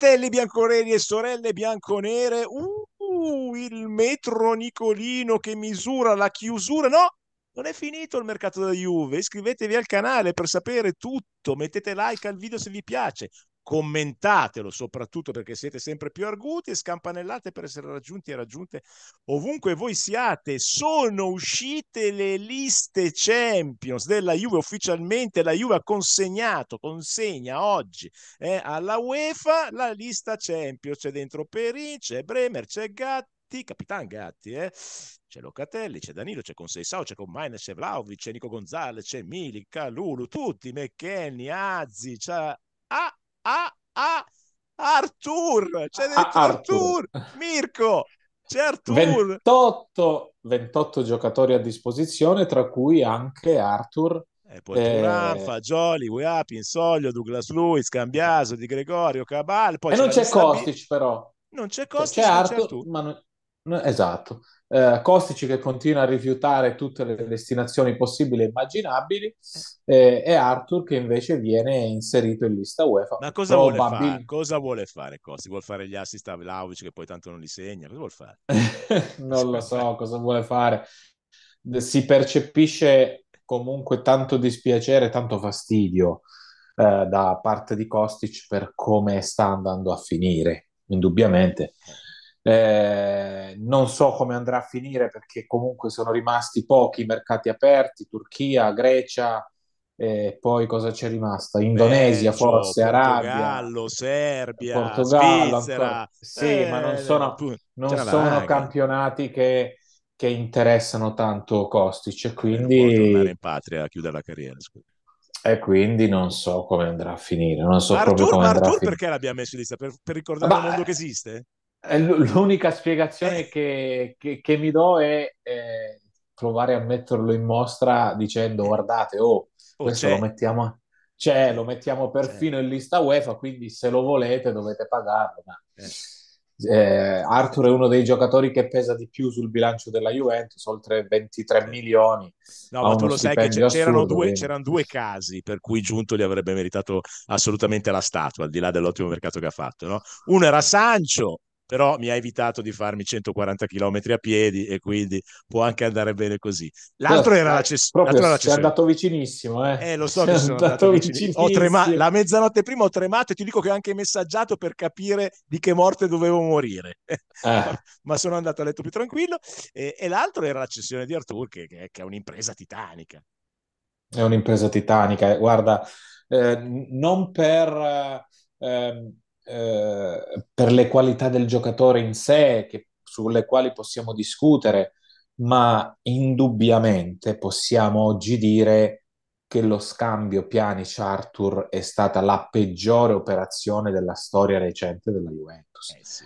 fratelli bianconeri e sorelle bianconere. uh, il metro Nicolino che misura la chiusura. No, non è finito il mercato della Juve. Iscrivetevi al canale per sapere tutto. Mettete like al video se vi piace commentatelo soprattutto perché siete sempre più arguti e scampanellate per essere raggiunti e raggiunte ovunque voi siate. Sono uscite le liste Champions della Juve ufficialmente, la Juve ha consegnato, consegna oggi eh, alla UEFA la lista Champions, c'è dentro Peri, c'è Bremer, c'è Gatti. Capitan Gatti, eh? c'è Locatelli, c'è Danilo, c'è Sao, c'è Commaine, c'è Vlaovic, c'è Nico Gonzalez, c'è Milica, Lulu, tutti, McKenny, Azzi, c'è... Ah, a, a Artur. C'è dentro Artur. Mirko, c'è Artur. 28, 28 giocatori a disposizione, tra cui anche Artur. E poi eh... eh Fagioli, Weapi, Insoglio, Douglas Luiz, Cambiaso, Di Gregorio, Cabal. Poi e cioè, c'è non c'è Kostic, B... però. Non c'è Kostic, c'è Artur, ma non... Esatto. Eh, Costici che continua a rifiutare tutte le destinazioni possibili e immaginabili eh, e Arthur che invece viene inserito in lista UEFA. Ma cosa, vuole fare? cosa vuole fare Costi? Vuole fare gli assist a Vlaovic che poi tanto non li segna? Cosa vuole fare? non lo so cosa vuole fare. Si percepisce comunque tanto dispiacere, tanto fastidio eh, da parte di Kostic per come sta andando a finire, indubbiamente. Eh. Eh, non so come andrà a finire perché comunque sono rimasti pochi mercati aperti, Turchia, Grecia, eh, poi cosa c'è rimasta? Indonesia, Belgio, forse Arabia, Portogallo, Serbia, Portogallo, Svizzera. Sì, eh, ma non eh, sono, non sono campionati che, che, interessano tanto Kostic. Quindi... tornare in patria a chiudere la carriera. Scusa. E quindi non so come andrà a finire. Non so Artur, proprio come Artur perché l'abbiamo messo in lista? Per, per ricordare ma, il mondo che esiste? Eh, l'unica spiegazione eh. che, che, che, mi do è, è eh, provare a metterlo in mostra dicendo guardate, oh, oh questo okay. lo mettiamo, cioè, lo mettiamo perfino okay. in lista UEFA, quindi se lo volete dovete pagarlo. Ma... Eh, Arthur è uno dei giocatori che pesa di più sul bilancio della Juventus, oltre 23 milioni. No, ma tu lo sai che c'erano, assurdo, due, c'erano, due, casi per cui Giunto gli avrebbe meritato assolutamente la statua, al di là dell'ottimo mercato che ha fatto. No? Uno era Sancho, però mi ha evitato di farmi 140 km a piedi e quindi può anche andare bene così. L'altro era la eh, cessione. L'altro andato vicinissimo, eh. eh lo so che sono andato vicinissimo. Ho trema- la mezzanotte prima ho tremato e ti dico che ho anche messaggiato per capire di che morte dovevo morire. Ah. Ma sono andato a letto più tranquillo. E, e l'altro era la cessione di Artur, che, che è un'impresa titanica. È un'impresa titanica, guarda, eh, non per... Eh, ehm, eh, per le qualità del giocatore in sé, che, sulle quali possiamo discutere, ma indubbiamente possiamo oggi dire che lo scambio Pjanic-Arthur è stata la peggiore operazione della storia recente della Juventus. Eh sì.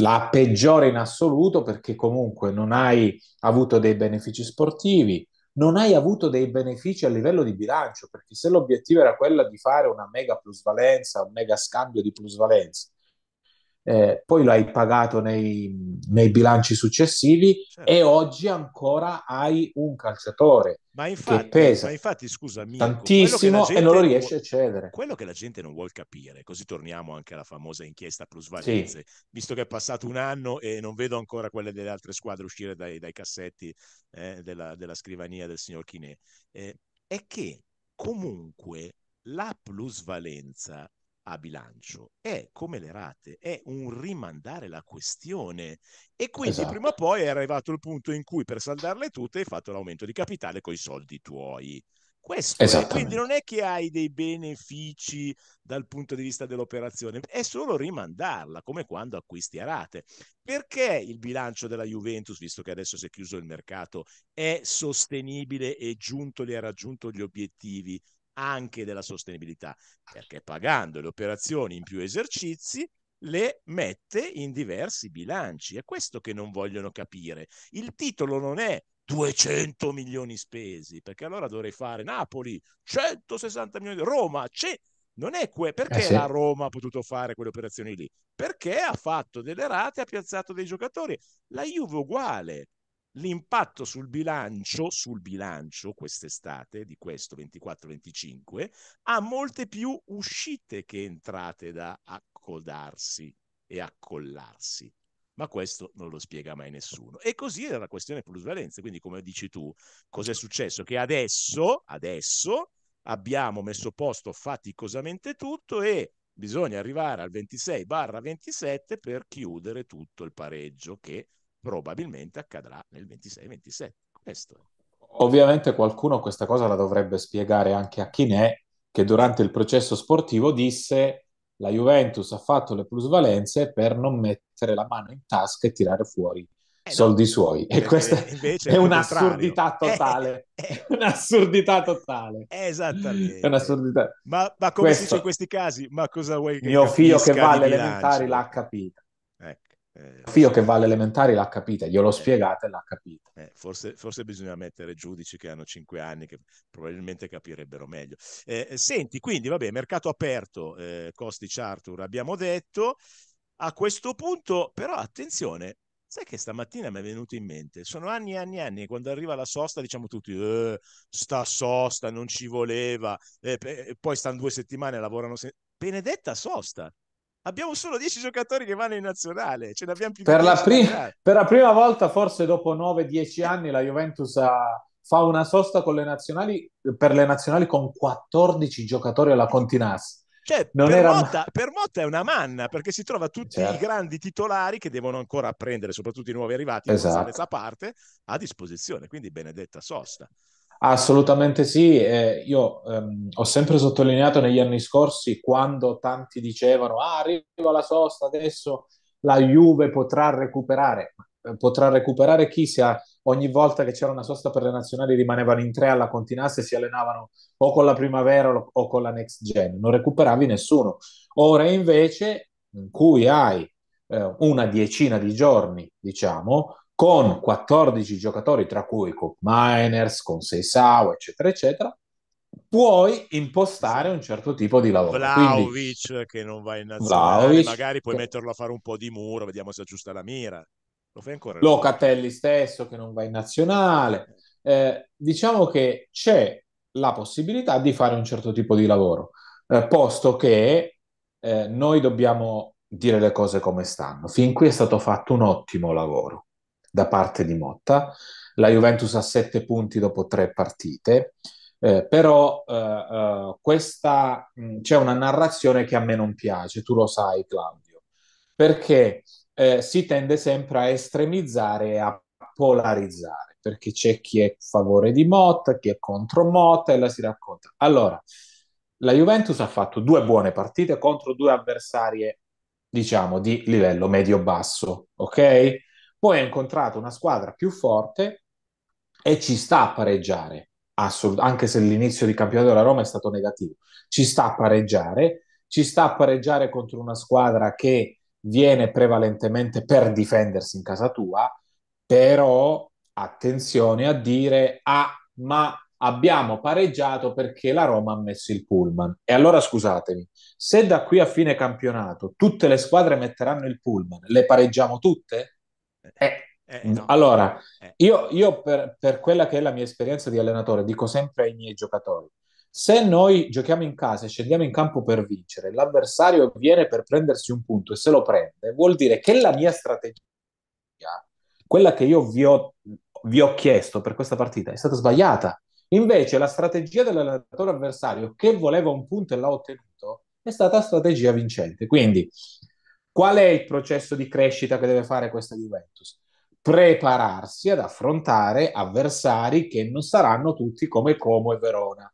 La peggiore in assoluto perché comunque non hai avuto dei benefici sportivi, non hai avuto dei benefici a livello di bilancio, perché se l'obiettivo era quello di fare una mega plusvalenza, un mega scambio di plusvalenza, eh, poi l'hai pagato nei, nei bilanci successivi certo. e oggi ancora hai un calciatore ma infatti, che pesa ma infatti, scusa, amico, tantissimo e non lo riesce a cedere. Quello che la gente non vuole capire, così torniamo anche alla famosa inchiesta plusvalenze, sì. visto che è passato un anno e non vedo ancora quelle delle altre squadre uscire dai, dai cassetti eh, della, della, scrivania del signor Chinè, eh, è che comunque la plusvalenza a bilancio è come le rate, è un rimandare la questione. E quindi esatto. prima o poi è arrivato il punto in cui per saldarle tutte hai fatto l'aumento di capitale con i soldi tuoi. Questo è, quindi non è che hai dei benefici dal punto di vista dell'operazione, è solo rimandarla, come quando acquisti a rate. Perché il bilancio della Juventus, visto che adesso si è chiuso il mercato, è sostenibile e giunto, li ha raggiunto gli obiettivi? anche della sostenibilità, perché pagando le operazioni in più esercizi le mette in diversi bilanci. È questo che non vogliono capire. Il titolo non è 200 milioni spesi, perché allora dovrei fare Napoli 160 milioni, Roma c'è. Non è que- perché eh sì. la Roma ha potuto fare quelle operazioni lì? Perché ha fatto delle rate, ha piazzato dei giocatori. La Juve uguale l'impatto sul bilancio, sul bilancio quest'estate di questo 24-25 ha molte più uscite che entrate da accodarsi e accollarsi. Ma questo non lo spiega mai nessuno. E così era la questione plusvalenza. Quindi, come dici tu, cos'è successo? Che adesso, adesso abbiamo messo a posto faticosamente tutto e bisogna arrivare al 26-27 per chiudere tutto il pareggio che probabilmente accadrà nel 26-27. Questo è ovviamente qualcuno questa cosa la dovrebbe spiegare anche a Chinè, che durante il processo sportivo disse la Juventus ha fatto le plusvalenze per non mettere la mano in tasca e tirare fuori eh soldi no, suoi. E questa è un'assurdità eh, totale. Eh, eh, un'assurdità totale. Esattamente. È un'assurdità. Ma, ma come questo, si dice in questi casi? Ma cosa vuoi che Mio figlio che va alle elementari l'ha capito. Eh, Fio che va alle elementari l'ha capita, glielo eh, spiegata e l'ha capita. Eh, forse, forse, bisogna mettere giudici che hanno 5 anni che probabilmente capirebbero meglio. Eh, eh, senti, quindi vabbè, mercato aperto, eh, Costic Arthur abbiamo detto. A questo punto però attenzione, Sai che stamattina mi è venuto in mente, sono anni e anni e anni, quando arriva la sosta diciamo tutti, eh, sta sosta, non ci voleva, eh, poi stanno due settimane e lavorano. Se... Benedetta sosta, abbiamo solo 10 giocatori che vanno in nazionale, ce ne abbiamo più per, la, prim- per la prima volta, forse dopo 9-10 anni, la Juventus ha, ah, fa una sosta le nazionali, per le nazionali con 14 giocatori alla Continas. Cioè, per, era... Motta, per, Motta, è una manna perché si trova tutti certo. i grandi titolari che devono ancora prendere, soprattutto i nuovi arrivati, esatto. parte a disposizione. Quindi, benedetta sosta. Assolutamente sì, eh, io ehm, ho sempre sottolineato negli anni scorsi quando tanti dicevano ah, arriva la sosta, adesso la Juve potrà recuperare. Eh, potrà recuperare chi sia ogni volta che c'era una sosta per le nazionali rimanevano in tre alla continassa e si allenavano o con la primavera o con la next gen, non recuperavi nessuno. Ora invece, in cui hai eh, una diecina di giorni, diciamo, con 14 giocatori, tra cui Cook Miners, con Seisau, eccetera, eccetera, puoi impostare un certo tipo di lavoro. Vlaovic che non va in nazionale, Vlaovic, magari puoi che... metterlo a fare un po' di muro, vediamo se aggiusta la mira. Lo fai ancora? Locatelli stesso che non va in nazionale. Eh, diciamo che c'è la possibilità di fare un certo tipo di lavoro, eh, posto che eh, noi dobbiamo dire le cose come stanno. Fin qui è stato fatto un ottimo lavoro da parte di Motta. La Juventus ha sette punti dopo tre partite. Eh, però eh, eh, questa mh, mm, c'è una narrazione che a me non piace, tu lo sai, Claudio, perché eh, si tende sempre a estremizzare e a polarizzare, perché c'è chi è a favore di Motta, chi è contro Motta e la si racconta. Allora, la Juventus ha fatto due buone partite contro due avversarie, diciamo, di livello medio-basso, ok? Poi ha incontrato una squadra più forte e ci sta a pareggiare, assolut- anche se l'inizio di campionato della Roma è stato negativo, ci sta a pareggiare, ci sta a pareggiare contro una squadra che viene prevalentemente per difendersi in casa tua, però attenzione a dire, ah, ma abbiamo pareggiato perché la Roma ha messo il pullman. E allora scusatemi, se da qui a fine campionato tutte le squadre metteranno il pullman, le pareggiamo tutte? Eh, no. Eh, mm, esatto. Allora, eh. io, io per, per, quella che è la mia esperienza di allenatore, dico sempre ai miei giocatori, se noi giochiamo in casa e scendiamo in campo per vincere, l'avversario viene per prendersi un punto e se lo prende, vuol dire che la mia strategia, quella che io vi ho, vi ho chiesto per questa partita, è stata sbagliata. Invece la strategia dell'allenatore avversario che voleva un punto e l'ha ottenuto è stata strategia vincente. Quindi Qual è il processo di crescita che deve fare questa Juventus? Prepararsi ad affrontare avversari che non saranno tutti come Como e Verona.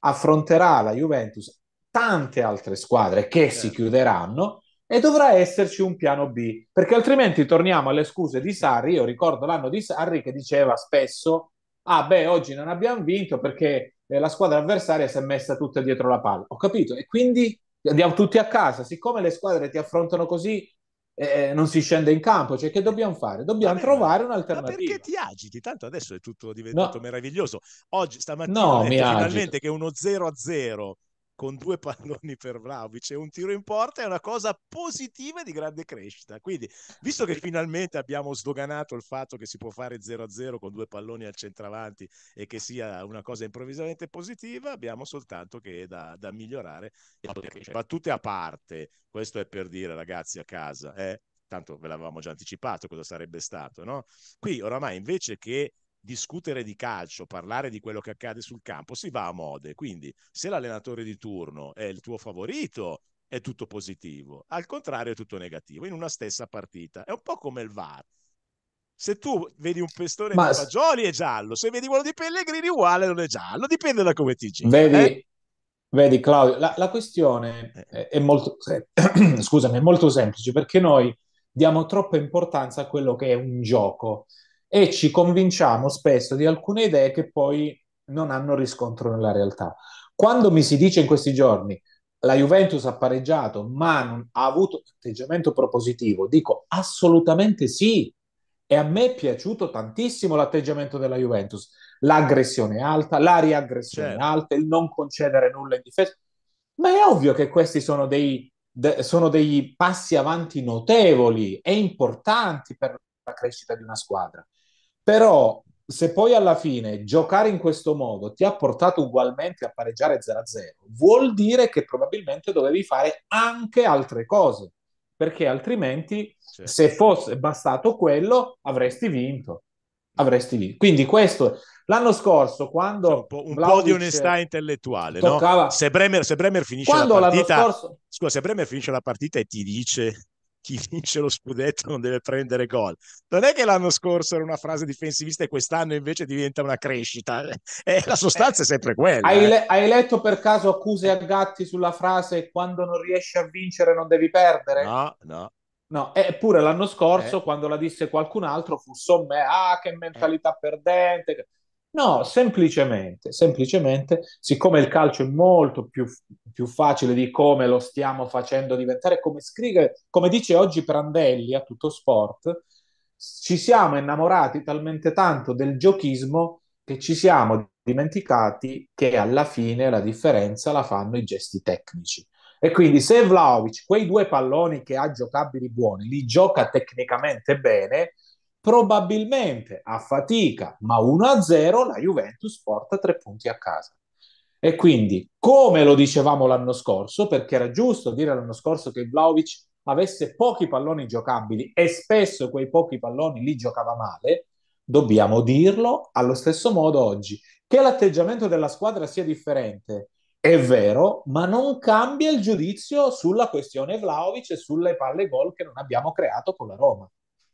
Affronterà la Juventus tante altre squadre che certo. si chiuderanno e dovrà esserci un piano B, perché altrimenti torniamo alle scuse di Sarri. Io ricordo l'anno di Sarri che diceva spesso: Ah, beh, oggi non abbiamo vinto perché eh, la squadra avversaria si è messa tutta dietro la palla. Ho capito, e quindi andiamo tutti a casa, siccome le squadre ti affrontano così, eh, non si scende in campo, cioè che dobbiamo fare? Dobbiamo Vabbè, trovare un'alternativa. Ma perché ti agiti? Tanto adesso è tutto diventato no. meraviglioso. Oggi stamattina no, finalmente agito. che uno 0 a 0 con due palloni per Vlaovic e un tiro in porta è una cosa positiva e di grande crescita. Quindi, visto che finalmente abbiamo sdoganato il fatto che si può fare 0-0 con due palloni al centravanti e che sia una cosa improvvisamente positiva, abbiamo soltanto che da, da migliorare. Battute a parte, questo è per dire ragazzi a casa, eh? tanto ve l'avevamo già anticipato cosa sarebbe stato, no? Qui oramai invece che discutere di calcio, parlare di quello che accade sul campo, si va a mode. Quindi se l'allenatore di turno è il tuo favorito, è tutto positivo, al contrario è tutto negativo, in una stessa partita. È un po' come il VAR. Se tu vedi un pestone Ma... di fagioli è giallo, se vedi quello di Pellegrini uguale non è giallo, dipende da come ti giri. Vedi, eh? vedi Claudio, la, la questione eh. è, molto, eh, scusami, è molto semplice perché noi diamo troppa importanza a quello che è un gioco e ci convinciamo spesso di alcune idee che poi non hanno riscontro nella realtà. Quando mi si dice in questi giorni la Juventus ha pareggiato ma non ha avuto un atteggiamento propositivo, dico assolutamente sì. E a me è piaciuto tantissimo l'atteggiamento della Juventus, l'aggressione alta, la riaggressione certo. alta, il non concedere nulla in difesa. Ma è ovvio che questi sono dei, de, sono dei passi avanti notevoli e importanti per la crescita di una squadra. Però se poi alla fine giocare in questo modo ti ha portato ugualmente a pareggiare 0-0, vuol dire che probabilmente dovevi fare anche altre cose, perché altrimenti certo. se fosse bastato quello avresti vinto. Avresti vinto. Quindi questo l'anno scorso quando... Cioè, un, po', un po', di onestà intellettuale, toccava... no? se, Bremer, se Bremer, finisce la partita... Scorso... Scusa, se Bremer finisce la partita e ti dice chi vince lo scudetto non deve prendere gol. Non è che l'anno scorso era una frase difensivista e quest'anno invece diventa una crescita. Eh, la sostanza è sempre quella. Hai, eh. le- hai, letto per caso accuse a Gatti sulla frase quando non riesci a vincere non devi perdere? No, no. No, eppure l'anno scorso eh. quando la disse qualcun altro fu somme, ah che mentalità perdente. No, semplicemente, semplicemente, siccome il calcio è molto più, più, facile di come lo stiamo facendo diventare, come scrive, come dice oggi Prandelli a tutto sport, ci siamo innamorati talmente tanto del giochismo che ci siamo dimenticati che alla fine la differenza la fanno i gesti tecnici. E quindi se Vlaovic quei due palloni che ha giocabili buoni li gioca tecnicamente bene, probabilmente a fatica, ma 1-0 la Juventus porta tre punti a casa. E quindi, come lo dicevamo l'anno scorso, perché era giusto dire l'anno scorso che Vlaovic avesse pochi palloni giocabili e spesso quei pochi palloni li giocava male, dobbiamo dirlo allo stesso modo oggi. Che l'atteggiamento della squadra sia differente è vero, ma non cambia il giudizio sulla questione Vlaovic e sulle palle gol che non abbiamo creato con la Roma.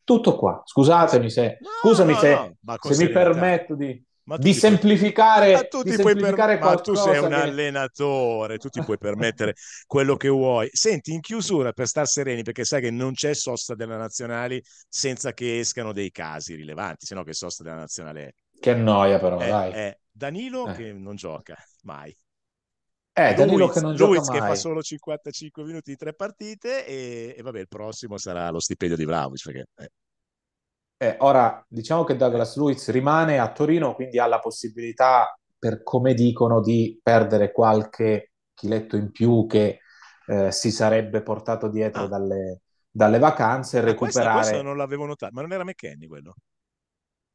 Tutto qua. Scusatemi se, no, scusami no, se, no, se mi permetto di, di semplificare, puoi... tu, di semplificare ma tu sei un che... allenatore, tu ti puoi permettere quello che vuoi. Senti, in chiusura, per star sereni, perché sai che non c'è sosta della nazionale senza che escano dei casi rilevanti, se no che sosta della nazionale... è. Che noia però, eh, dai. Eh, Danilo eh. che non gioca mai. Eh, Danilo Luiz, che non gioca Luiz mai. che fa solo 55 minuti di tre partite e, e vabbè, il prossimo sarà lo stipendio di Vlaovic. Perché, eh. Eh, ora, diciamo che Douglas Luiz rimane a Torino, quindi ha la possibilità, per come dicono, di perdere qualche chiletto in più che eh, si sarebbe portato dietro ah. dalle, dalle, vacanze ah, e recuperare. Questo, non l'avevo notato, ma non era McKenny quello?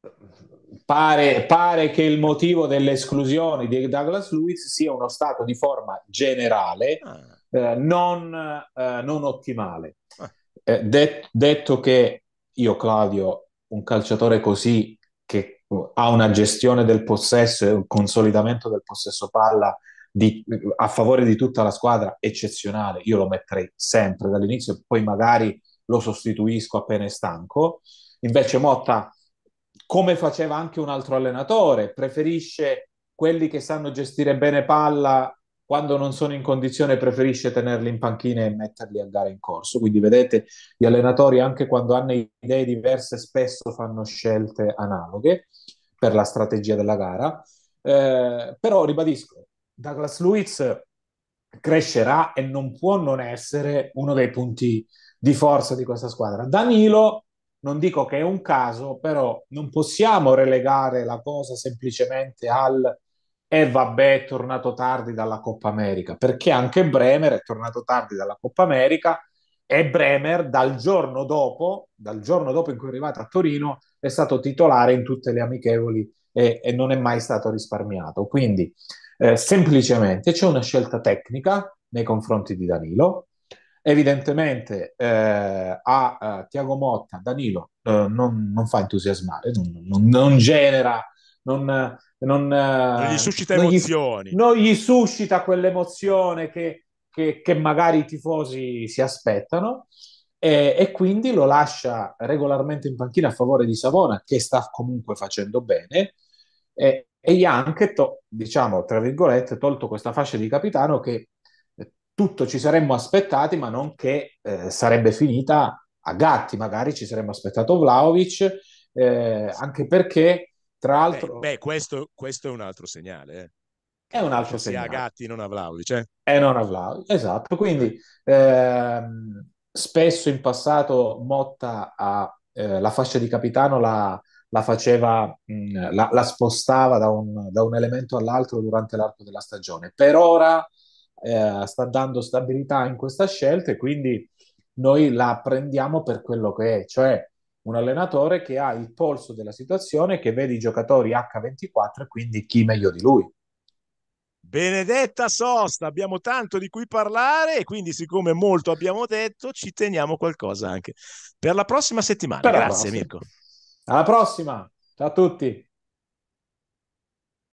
Eh, Pare, pare, che il motivo dell'esclusione di Douglas Lewis sia uno stato di forma generale ah. eh, non, eh, non, ottimale. Ah. Eh, det- detto che io, Claudio, un calciatore così che uh, ha una gestione del possesso e un consolidamento del possesso palla di, a favore di tutta la squadra eccezionale, io lo metterei sempre dall'inizio, poi magari lo sostituisco appena è stanco. Invece Motta come faceva anche un altro allenatore, preferisce quelli che sanno gestire bene palla quando non sono in condizione preferisce tenerli in panchina e metterli a gara in corso. Quindi vedete, gli allenatori anche quando hanno idee diverse spesso fanno scelte analoghe per la strategia della gara. Eh, però ribadisco, Douglas Luiz crescerà e non può non essere uno dei punti di forza di questa squadra. Danilo non dico che è un caso, però non possiamo relegare la cosa semplicemente al e eh vabbè, è tornato tardi dalla Coppa America, perché anche Bremer è tornato tardi dalla Coppa America e Bremer dal giorno dopo, dal giorno dopo in cui è arrivato a Torino, è stato titolare in tutte le amichevoli e, e non è mai stato risparmiato. Quindi eh, semplicemente c'è una scelta tecnica nei confronti di Danilo, Evidentemente eh, a, a eh, Tiago Motta, Danilo, eh, non, non, fa entusiasmare, non, non, non genera, non, eh, gli suscita emozioni. Gli, non gli suscita quell'emozione che, che, che, magari i tifosi si aspettano e, e, quindi lo lascia regolarmente in panchina a favore di Savona che sta comunque facendo bene e, e gli ha anche, to- diciamo, tra virgolette, tolto questa fascia di capitano che tutto ci saremmo aspettati, ma non che eh, sarebbe finita a gatti, magari ci saremmo aspettato Vlaovic, eh, anche perché, tra l'altro... Beh, beh questo, questo, è un altro segnale. Eh. È un altro cioè, Se segnale. Sia a gatti, non a Vlaovic. E eh. eh, non a Vlaovic, esatto. Quindi ehm, spesso in passato Motta ha, la fascia di capitano la, la faceva, la, la spostava da un, da un, elemento all'altro durante l'arco della stagione. Per ora eh, sta dando stabilità in questa scelta e quindi noi la prendiamo per quello che è, cioè un allenatore che ha il polso della situazione, che vede i giocatori H24 e quindi chi meglio di lui. Benedetta sosta, abbiamo tanto di cui parlare e quindi siccome molto abbiamo detto ci teniamo qualcosa anche per la prossima settimana. Però Grazie prossima. Mirko. Alla prossima, ciao a tutti.